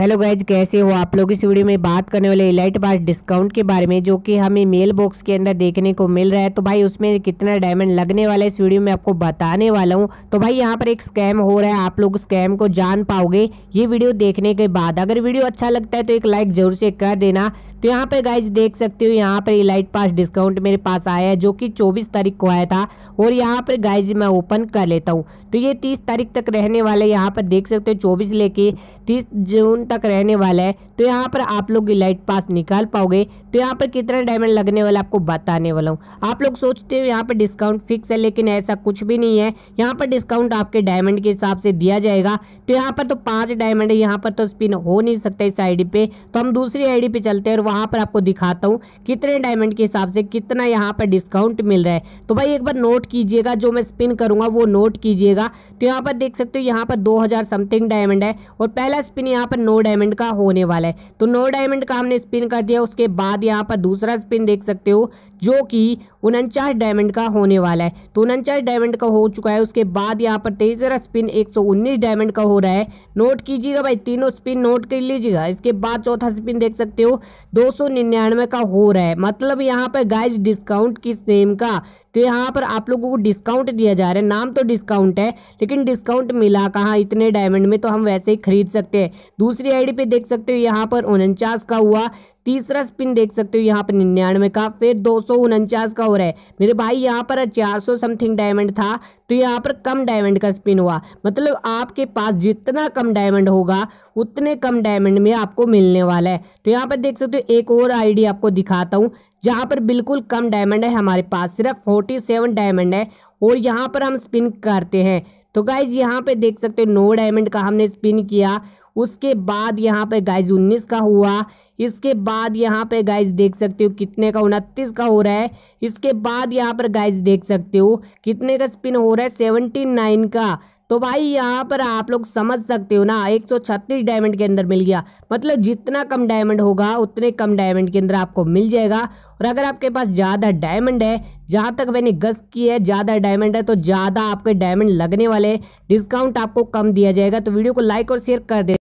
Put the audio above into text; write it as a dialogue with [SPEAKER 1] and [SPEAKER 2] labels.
[SPEAKER 1] hello guys कैसे हो आप लोग इस वीडियो में बात करने वाले इलाइट बार डिस्काउंट के बारे में जो कि हमें मेल बॉक्स के अंदर देखने को मिल रहा है तो भाई उसमें कितना डायमंड लगने वाला है इस वीडियो में आपको बताने वाला हूँ तो भाई यहाँ पर एक स्कैम हो रहा है आप लोग स्कैम को जान पाओगे ये वीडियो देखने के बाद अगर वीडियो अच्छा लगता है तो एक लाइक जरूर से कर देना तो यहाँ पर गाइज देख सकते हो यहाँ पर इलाइट पास डिस्काउंट मेरे पास आया है जो कि चौबीस तारीख को आया था और यहाँ पर गाइज मैं ओपन कर लेता हूँ तो ये तीस तारीख तक रहने वाला है यहाँ पर देख सकते हो चौबीस लेके तीस जून तक रहने वाला है तो यहाँ पर आप लोग इलाइट पास निकाल पाओगे तो यहाँ पर कितना डायमंड लगने वाला आपको बताने वाला हूँ आप लोग सोचते हो यहाँ पर डिस्काउंट फिक्स है लेकिन ऐसा कुछ भी नहीं है यहाँ पर डिस्काउंट आपके डायमंड के हिसाब से दिया जाएगा तो यहाँ पर तो पाँच डायमंड है यहाँ पर तो स्पिन हो नहीं सकता इस आई पे तो हम दूसरी आई पे चलते हैं वहाँ पर आपको दिखाता हूँ कितने डायमंड के हिसाब से कितना यहाँ पर डिस्काउंट मिल रहा है तो भाई एक बार नोट कीजिएगा जो मैं स्पिन करूँगा वो नोट कीजिएगा तो यहाँ पर देख सकते हो यहाँ पर दो समथिंग डायमंड है और पहला स्पिन यहाँ पर नो डायमंड का होने वाला है तो नो डायमंड का हमने स्पिन कर दिया उसके बाद यहाँ पर दूसरा स्पिन देख सकते हो जो कि उनचास डायमंड का होने वाला है तो उनचास डायमंड का हो चुका है उसके बाद यहाँ पर तेईस स्पिन एक सौ उन्नीस डायमंड का हो रहा है नोट कीजिएगा भाई तीनों स्पिन नोट कर लीजिएगा इसके बाद चौथा स्पिन देख सकते हो दो सौ निन्यानवे का हो रहा है मतलब यहाँ पर गाइज डिस्काउंट किस नेम का तो यहाँ पर आप लोगों को डिस्काउंट दिया जा रहा है नाम तो डिस्काउंट है लेकिन डिस्काउंट मिला कहाँ इतने डायमंड में तो हम वैसे ही खरीद सकते हैं दूसरी आईडी पे देख सकते हो यहाँ पर उनचास का हुआ तीसरा स्पिन देख सकते हो यहाँ पर निन्यानवे का फिर दो सौ उनचास का हो रहा है मेरे भाई यहाँ पर चार सौ समथिंग डायमंड था तो यहाँ पर कम डायमंड का स्पिन हुआ मतलब आपके पास जितना कम डायमंड होगा उतने कम डायमंड में आपको मिलने वाला है तो यहाँ पर देख सकते हो एक और आईडी आपको दिखाता हूँ जहाँ पर बिल्कुल कम डायमंड है हमारे पास सिर्फ फोर्टी सेवन डायमंड है और यहाँ पर हम स्पिन करते हैं तो गाइज यहाँ पे देख सकते हो नो डायमंड का हमने स्पिन किया उसके बाद यहाँ पे गाइज 19 का हुआ इसके बाद यहाँ पे गाइज देख सकते हो कितने का उनतीस का हो रहा है इसके बाद यहाँ पर गाइज देख सकते हो कितने का स्पिन हो रहा है 79 का तो भाई यहाँ पर आप लोग समझ सकते हो ना 136 डायमंड के अंदर मिल गया मतलब जितना कम डायमंड होगा उतने कम डायमंड के अंदर आपको मिल जाएगा और अगर आपके पास ज़्यादा डायमंड है जहाँ तक मैंने गस की है ज़्यादा डायमंड है तो ज़्यादा आपके डायमंड लगने वाले डिस्काउंट आपको कम दिया जाएगा तो वीडियो को लाइक और शेयर कर दे